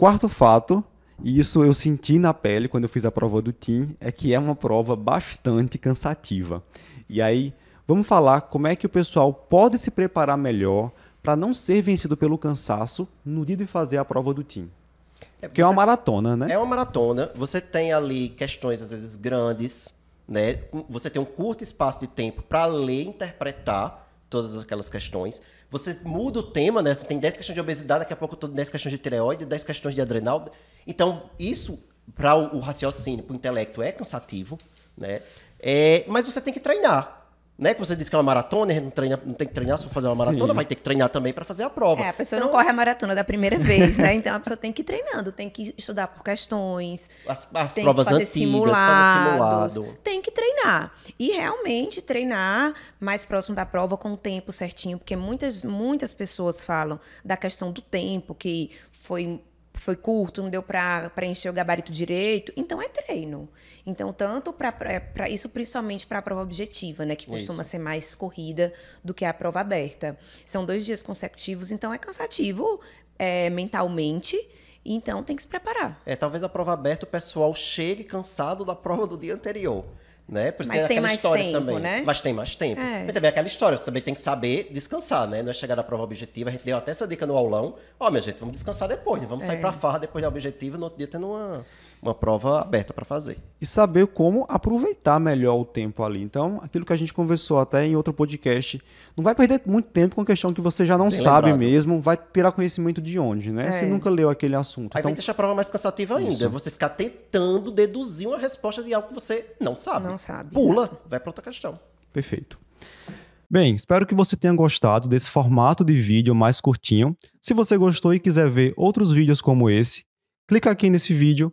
Quarto fato, e isso eu senti na pele quando eu fiz a prova do TIM, é que é uma prova bastante cansativa. E aí, vamos falar como é que o pessoal pode se preparar melhor para não ser vencido pelo cansaço no dia de fazer a prova do TIM. É porque é uma maratona, né? É uma maratona. Você tem ali questões, às vezes, grandes, né? Você tem um curto espaço de tempo para ler, interpretar todas aquelas questões. Você muda o tema, né? Você tem 10 questões de obesidade, daqui a pouco eu tô 10 questões de tireoide, 10 questões de adrenal. Então, isso para o, raciocínio, para o intelecto é cansativo, né? É, mas você tem que treinar né? Que você disse que é uma maratona, não, treina, não tem que treinar se for fazer uma maratona, Sim. vai ter que treinar também para fazer a prova. É, a pessoa então... não corre a maratona da primeira vez, né? Então a pessoa tem que ir treinando, tem que estudar por questões. As, as tem provas que fazer antigas, simulados, fazer simulado. Tem que treinar. E realmente treinar mais próximo da prova com o tempo certinho, porque muitas, muitas pessoas falam da questão do tempo, que foi foi curto, não deu para preencher o gabarito direito. Então é treino. Então, tanto para isso, principalmente para a prova objetiva, né? Que costuma isso. ser mais corrida do que a prova aberta. São dois dias consecutivos, então é cansativo é, mentalmente. Então tem que se preparar. É, talvez a prova aberta o pessoal chegue cansado da prova do dia anterior né? Por isso Mas é tem, tem mais história tempo, também. Né? Mas tem mais tempo. É. Mas também é aquela história, você também tem que saber descansar, né? Não é chegar na prova objetiva. A gente deu até essa dica no aulão. Ó, oh, minha gente, vamos descansar depois, né? Vamos é. sair pra farra depois da objetiva, no outro dia tendo uma uma prova aberta para fazer. E saber como aproveitar melhor o tempo ali. Então, aquilo que a gente conversou até em outro podcast, não vai perder muito tempo com questão que você já não Bem sabe lembrado. mesmo, vai tirar conhecimento de onde, né? É. Você nunca leu aquele assunto. Aí então, vai deixar a prova mais cansativa ainda. Isso. Você ficar tentando deduzir uma resposta de algo que você não sabe. Não sabe. Pula, exatamente. vai para outra questão. Perfeito. Bem, espero que você tenha gostado desse formato de vídeo mais curtinho. Se você gostou e quiser ver outros vídeos como esse, clica aqui nesse vídeo